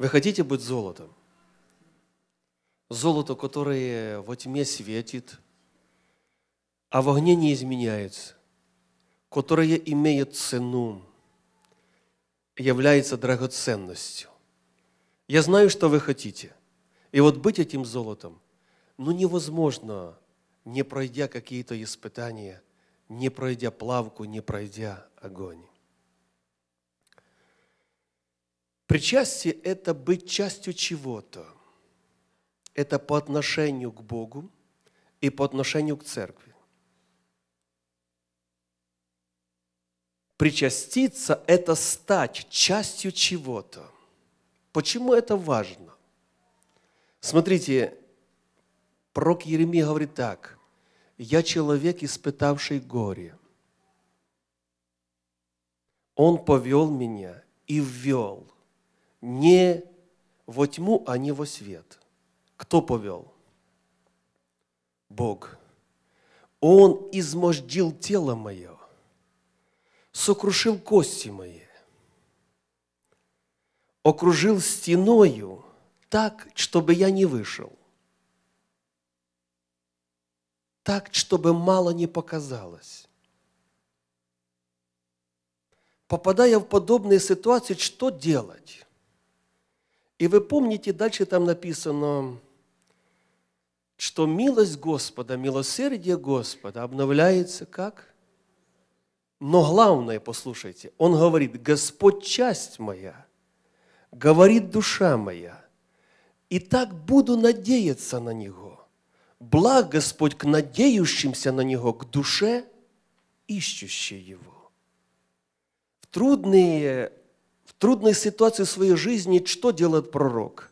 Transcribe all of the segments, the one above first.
Вы хотите быть золотом? Золото, которое во тьме светит, а в огне не изменяется, которое имеет цену, является драгоценностью. Я знаю, что вы хотите. И вот быть этим золотом, ну невозможно, не пройдя какие-то испытания, не пройдя плавку, не пройдя огонь. Причастие – это быть частью чего-то. Это по отношению к Богу и по отношению к церкви. Причаститься – это стать частью чего-то. Почему это важно? Смотрите, пророк Еремия говорит так. «Я человек, испытавший горе. Он повел меня и ввел» не во тьму, а не во свет. Кто повел? Бог. Он измождил тело мое, сокрушил кости мои, окружил стеною так, чтобы я не вышел, так, чтобы мало не показалось. Попадая в подобные ситуации, что делать? И вы помните, дальше там написано, что милость Господа, милосердие Господа обновляется как? Но главное, послушайте, он говорит, Господь часть моя, говорит душа моя, и так буду надеяться на Него. Благ Господь к надеющимся на Него, к душе, ищущей Его. В трудные трудной ситуации в своей жизни, что делает пророк?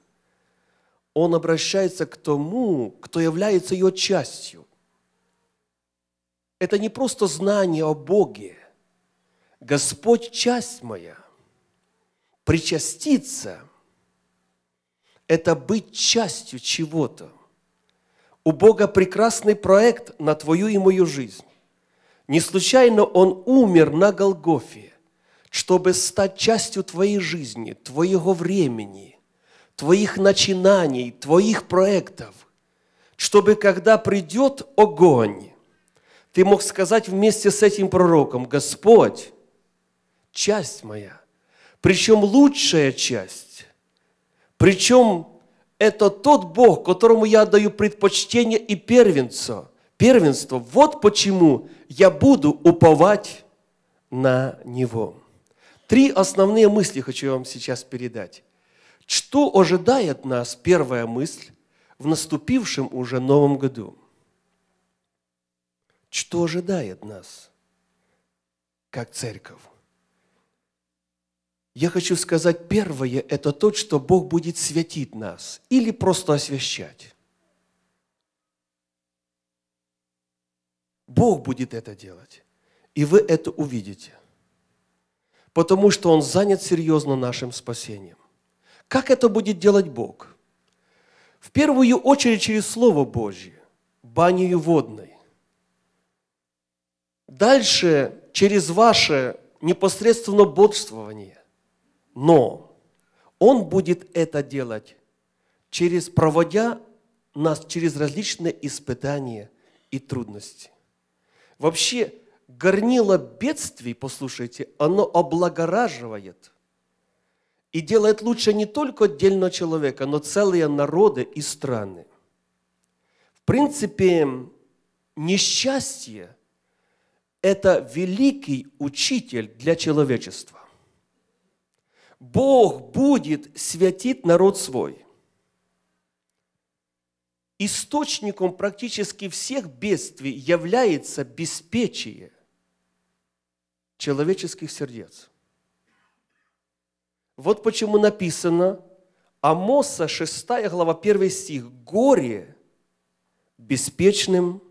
Он обращается к тому, кто является ее частью. Это не просто знание о Боге. Господь – часть моя. Причаститься – это быть частью чего-то. У Бога прекрасный проект на твою и мою жизнь. Не случайно Он умер на Голгофе чтобы стать частью твоей жизни, твоего времени, твоих начинаний, твоих проектов, чтобы когда придет огонь, ты мог сказать вместе с этим пророком, Господь, часть моя, причем лучшая часть, причем это тот Бог, которому я даю предпочтение и первенство. Первенство. Вот почему я буду уповать на Него. Три основные мысли хочу вам сейчас передать. Что ожидает нас, первая мысль, в наступившем уже Новом году? Что ожидает нас, как церковь? Я хочу сказать, первое – это то, что Бог будет святить нас или просто освящать. Бог будет это делать, и вы это увидите потому что Он занят серьезно нашим спасением. Как это будет делать Бог? В первую очередь через Слово Божье, банию водной. Дальше через ваше непосредственно бодрствование. Но Он будет это делать через проводя нас через различные испытания и трудности. Вообще, горнило бедствий, послушайте, оно облагораживает и делает лучше не только отдельного человека, но целые народы и страны. В принципе, несчастье – это великий учитель для человечества. Бог будет святить народ свой. Источником практически всех бедствий является беспечие – человеческих сердец. Вот почему написано Амоса 6 глава 1 стих «Горе беспечным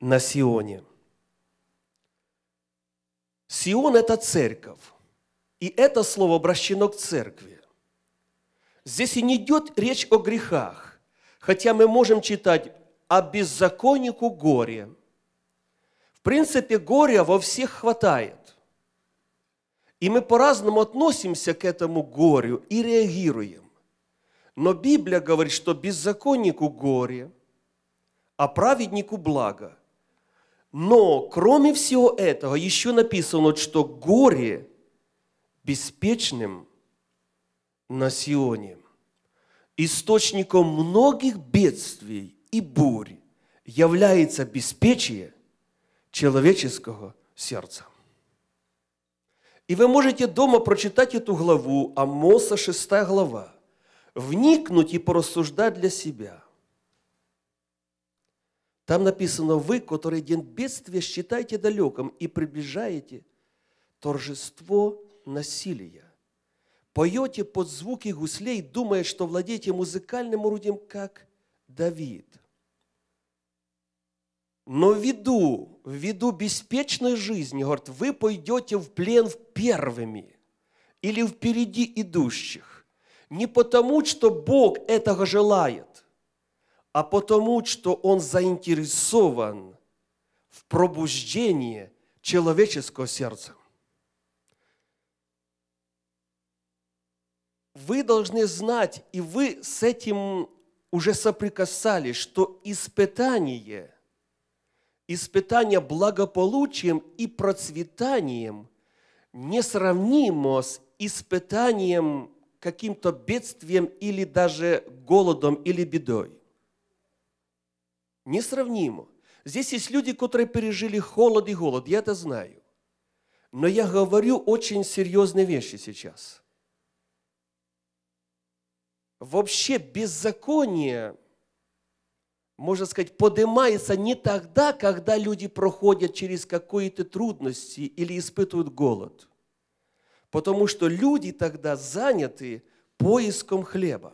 на Сионе». Сион – это церковь. И это слово обращено к церкви. Здесь и не идет речь о грехах, хотя мы можем читать о беззаконнику горе – в принципе, горя во всех хватает. И мы по-разному относимся к этому горю и реагируем. Но Библия говорит, что беззаконнику горе, а праведнику благо. Но кроме всего этого еще написано, что горе беспечным на Сионе, источником многих бедствий и бурь является беспечие – человеческого сердца. И вы можете дома прочитать эту главу, Амоса 6 глава, вникнуть и порассуждать для себя. Там написано, вы, который день бедствия считаете далеком и приближаете торжество насилия. Поете под звуки гуслей, думая, что владеете музыкальным орудием, как Давид – но ввиду, ввиду беспечной жизни, говорит, вы пойдете в плен в первыми или впереди идущих. Не потому, что Бог этого желает, а потому, что Он заинтересован в пробуждении человеческого сердца. Вы должны знать, и вы с этим уже соприкасались, что испытание – испытание благополучием и процветанием несравнимо с испытанием каким-то бедствием или даже голодом или бедой. Несравнимо. Здесь есть люди, которые пережили холод и голод, я это знаю. Но я говорю очень серьезные вещи сейчас. Вообще беззаконие – можно сказать, поднимается не тогда, когда люди проходят через какие-то трудности или испытывают голод. Потому что люди тогда заняты поиском хлеба.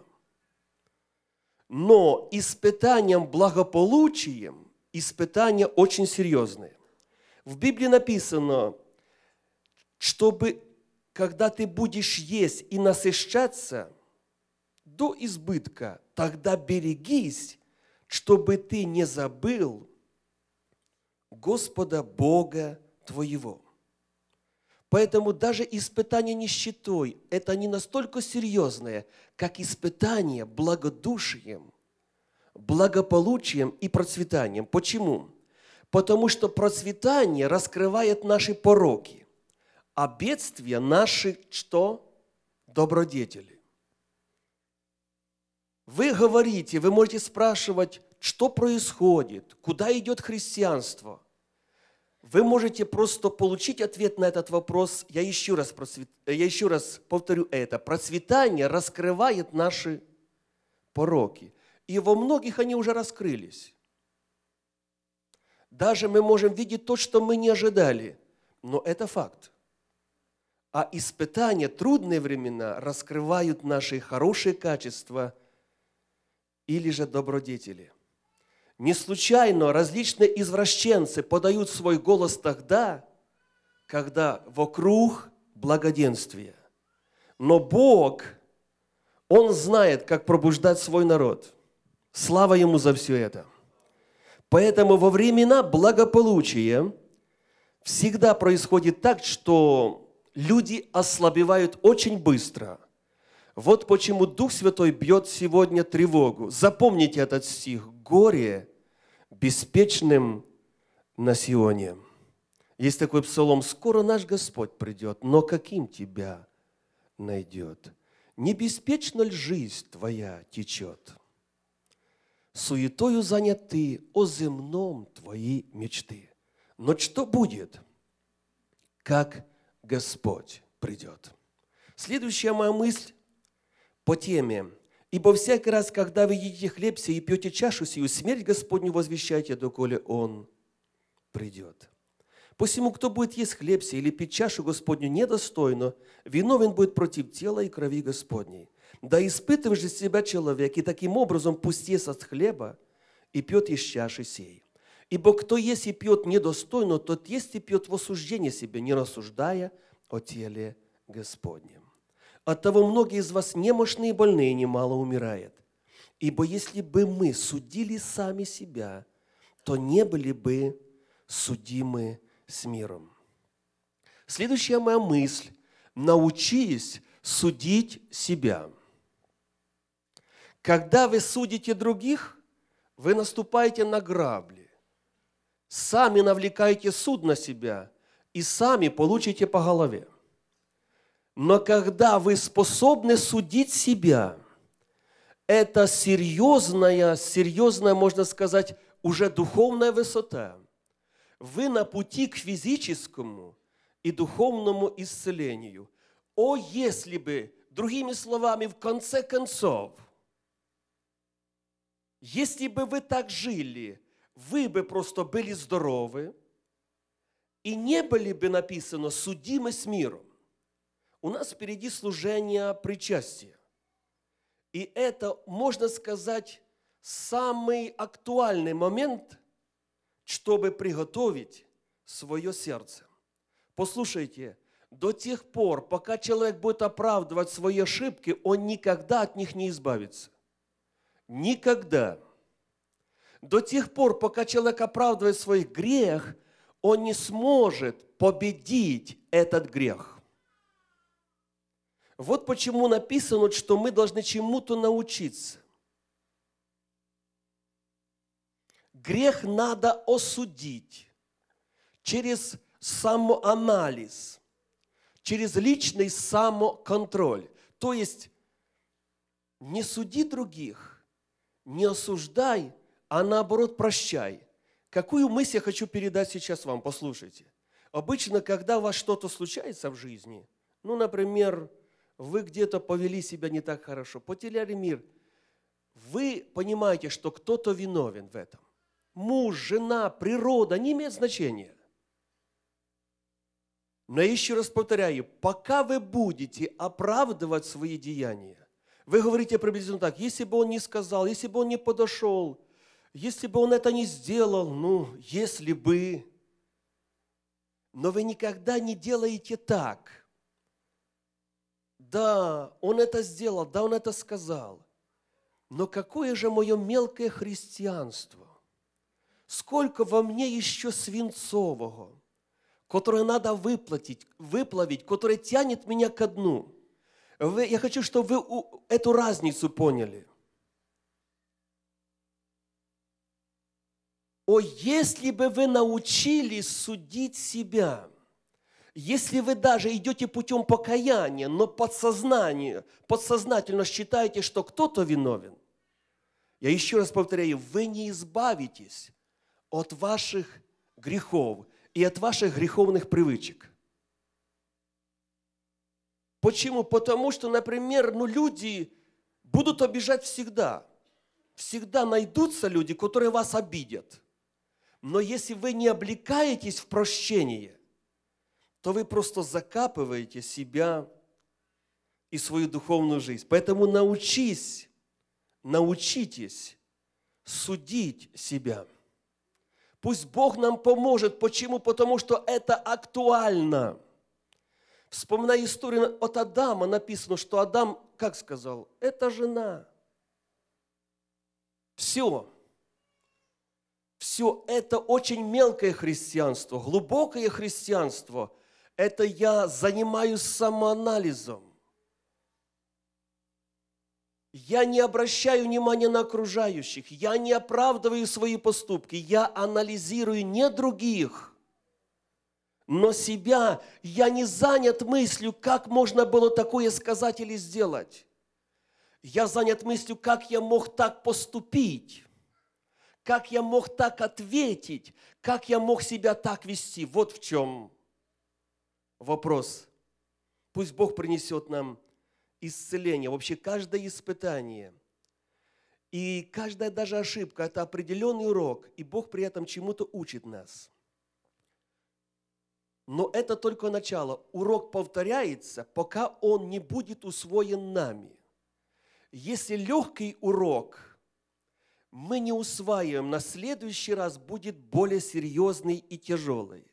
Но испытанием благополучием испытания очень серьезные. В Библии написано, чтобы когда ты будешь есть и насыщаться до избытка, тогда берегись чтобы ты не забыл Господа Бога твоего. Поэтому даже испытание нищетой – это не настолько серьезное, как испытание благодушием, благополучием и процветанием. Почему? Потому что процветание раскрывает наши пороки, а бедствие – наши что? Добродетели. Вы говорите, вы можете спрашивать, что происходит, куда идет христианство. Вы можете просто получить ответ на этот вопрос. Я еще раз, процвет... Э, я еще раз повторю это. Процветание раскрывает наши пороки. И во многих они уже раскрылись. Даже мы можем видеть то, что мы не ожидали. Но это факт. А испытания, трудные времена раскрывают наши хорошие качества – или же добродетели. Не случайно различные извращенцы подают свой голос тогда, когда вокруг благоденствие. Но Бог, Он знает, как пробуждать свой народ. Слава Ему за все это. Поэтому во времена благополучия всегда происходит так, что люди ослабевают очень быстро – вот почему Дух Святой бьет сегодня тревогу. Запомните этот стих. Горе беспечным на Сионе. Есть такой псалом. Скоро наш Господь придет, но каким тебя найдет? Небеспечно ли жизнь твоя течет? Суетою заняты о земном твои мечты. Но что будет, как Господь придет? Следующая моя мысль по теме. «Ибо всякий раз, когда вы едите хлеб сей и пьете чашу сию, смерть Господню возвещайте, доколе Он придет». Посему, кто будет есть хлеб сей или пить чашу Господню недостойно, виновен будет против тела и крови Господней. Да испытываешь же себя человек, и таким образом пусть ест от хлеба и пьет из чаши сей. Ибо кто есть и пьет недостойно, тот есть и пьет в осуждение себе, не рассуждая о теле Господнем. Оттого многие из вас немощные и больные немало умирает, Ибо если бы мы судили сами себя, то не были бы судимы с миром. Следующая моя мысль – научись судить себя. Когда вы судите других, вы наступаете на грабли, сами навлекаете суд на себя и сами получите по голове. Но когда вы способны судить себя, это серьезная, серьезная, можно сказать, уже духовная высота. Вы на пути к физическому и духовному исцелению. О, если бы, другими словами, в конце концов, если бы вы так жили, вы бы просто были здоровы и не были бы написано судимы с миром. У нас впереди служение причастия. И это, можно сказать, самый актуальный момент, чтобы приготовить свое сердце. Послушайте, до тех пор, пока человек будет оправдывать свои ошибки, он никогда от них не избавится. Никогда. До тех пор, пока человек оправдывает свой грех, он не сможет победить этот грех. Вот почему написано, что мы должны чему-то научиться. Грех надо осудить через самоанализ, через личный самоконтроль. То есть не суди других, не осуждай, а наоборот прощай. Какую мысль я хочу передать сейчас вам, послушайте. Обычно, когда у вас что-то случается в жизни, ну, например, вы где-то повели себя не так хорошо, потеряли мир. Вы понимаете, что кто-то виновен в этом. Муж, жена, природа не имеет значения. Но еще раз повторяю, пока вы будете оправдывать свои деяния, вы говорите приблизительно так, если бы он не сказал, если бы он не подошел, если бы он это не сделал, ну, если бы. Но вы никогда не делаете так – да, он это сделал, да, он это сказал. Но какое же мое мелкое христианство? Сколько во мне еще свинцового, которое надо выплатить, выплавить, которое тянет меня ко дну? Вы, я хочу, чтобы вы эту разницу поняли – О, если бы вы научились судить себя если вы даже идете путем покаяния, но подсознание, подсознательно считаете, что кто-то виновен, я еще раз повторяю, вы не избавитесь от ваших грехов и от ваших греховных привычек. Почему? Потому что, например, ну, люди будут обижать всегда. Всегда найдутся люди, которые вас обидят. Но если вы не облекаетесь в прощение – то вы просто закапываете себя и свою духовную жизнь. Поэтому научись, научитесь судить себя. Пусть Бог нам поможет. Почему? Потому что это актуально. Вспоминая историю от Адама, написано, что Адам, как сказал, это жена. Все. Все это очень мелкое христианство, глубокое христианство – это я занимаюсь самоанализом. Я не обращаю внимания на окружающих, я не оправдываю свои поступки, я анализирую не других, но себя. Я не занят мыслью, как можно было такое сказать или сделать. Я занят мыслью, как я мог так поступить, как я мог так ответить, как я мог себя так вести. Вот в чем вопрос. Пусть Бог принесет нам исцеление, вообще каждое испытание. И каждая даже ошибка – это определенный урок, и Бог при этом чему-то учит нас. Но это только начало. Урок повторяется, пока он не будет усвоен нами. Если легкий урок мы не усваиваем, на следующий раз будет более серьезный и тяжелый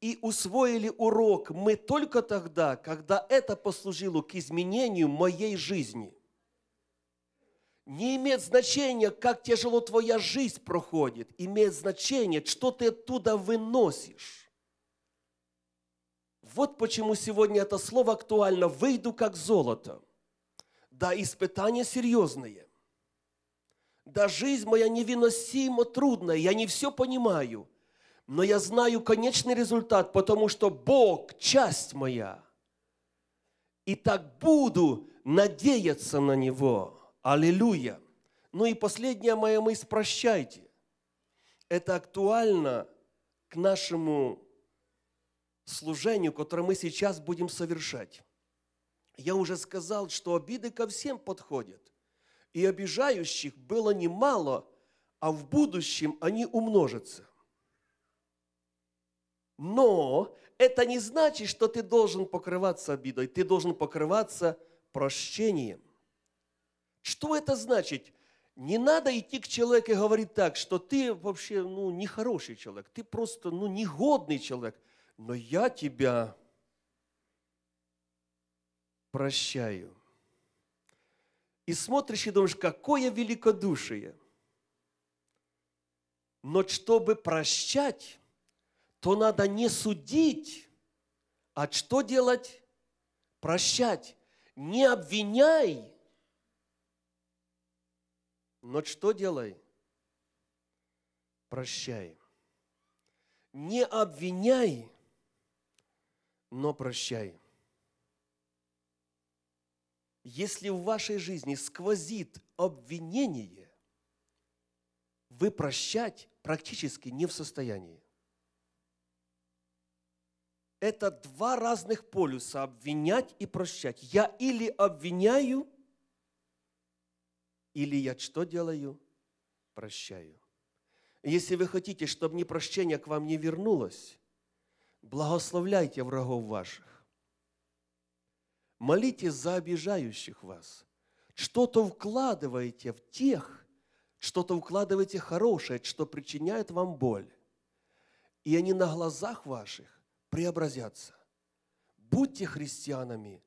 и усвоили урок мы только тогда, когда это послужило к изменению моей жизни. Не имеет значения, как тяжело твоя жизнь проходит. Имеет значение, что ты оттуда выносишь. Вот почему сегодня это слово актуально. Выйду как золото. Да, испытания серьезные. Да, жизнь моя невыносимо трудная, я не все понимаю – но я знаю конечный результат, потому что Бог – часть моя. И так буду надеяться на Него. Аллилуйя! Ну и последняя моя мысль – прощайте. Это актуально к нашему служению, которое мы сейчас будем совершать. Я уже сказал, что обиды ко всем подходят. И обижающих было немало, а в будущем они умножатся. Но это не значит, что ты должен покрываться обидой, ты должен покрываться прощением. Что это значит? Не надо идти к человеку и говорить так, что ты вообще ну, нехороший человек, ты просто ну, негодный человек, но я тебя прощаю. И смотришь и думаешь, какое великодушие. Но чтобы прощать, то надо не судить, а что делать? Прощать. Не обвиняй, но что делай? Прощай. Не обвиняй, но прощай. Если в вашей жизни сквозит обвинение, вы прощать практически не в состоянии это два разных полюса – обвинять и прощать. Я или обвиняю, или я что делаю? Прощаю. Если вы хотите, чтобы непрощение к вам не вернулось, благословляйте врагов ваших. Молитесь за обижающих вас. Что-то вкладываете в тех, что-то вкладываете хорошее, что причиняет вам боль. И они на глазах ваших преобразятся. Будьте христианами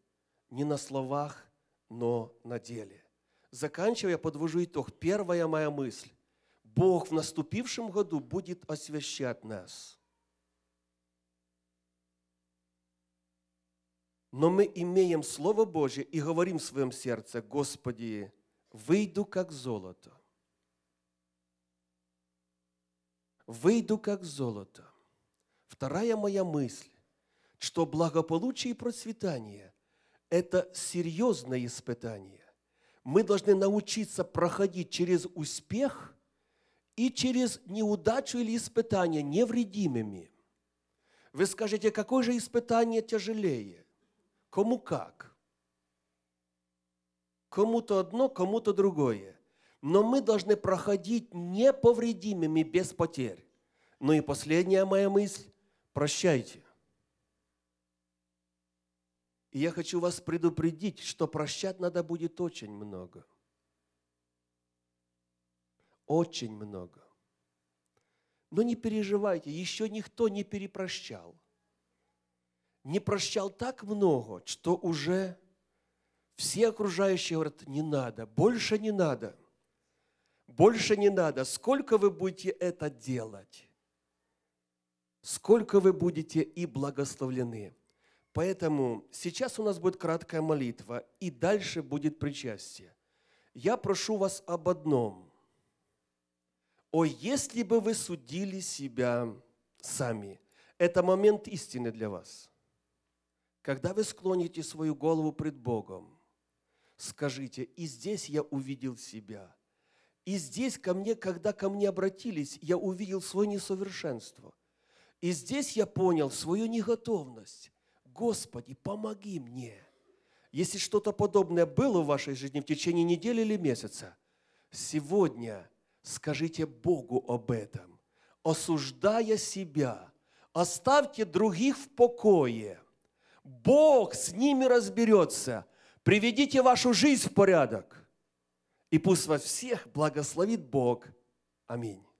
не на словах, но на деле. Заканчивая, подвожу итог. Первая моя мысль. Бог в наступившем году будет освящать нас. Но мы имеем Слово Божье и говорим в своем сердце, Господи, выйду как золото. Выйду как золото. Вторая моя мысль, что благополучие и процветание – это серьезное испытание. Мы должны научиться проходить через успех и через неудачу или испытание невредимыми. Вы скажете, какое же испытание тяжелее? Кому как? Кому-то одно, кому-то другое. Но мы должны проходить неповредимыми, без потерь. Ну и последняя моя мысль прощайте. И я хочу вас предупредить, что прощать надо будет очень много. Очень много. Но не переживайте, еще никто не перепрощал. Не прощал так много, что уже все окружающие говорят, не надо, больше не надо. Больше не надо. Сколько вы будете это делать? сколько вы будете и благословлены. Поэтому сейчас у нас будет краткая молитва, и дальше будет причастие. Я прошу вас об одном. О, если бы вы судили себя сами. Это момент истины для вас. Когда вы склоните свою голову пред Богом, скажите, и здесь я увидел себя. И здесь ко мне, когда ко мне обратились, я увидел свое несовершенство – и здесь я понял свою неготовность. Господи, помоги мне. Если что-то подобное было в вашей жизни в течение недели или месяца, сегодня скажите Богу об этом, осуждая себя. Оставьте других в покое. Бог с ними разберется. Приведите вашу жизнь в порядок. И пусть вас всех благословит Бог. Аминь.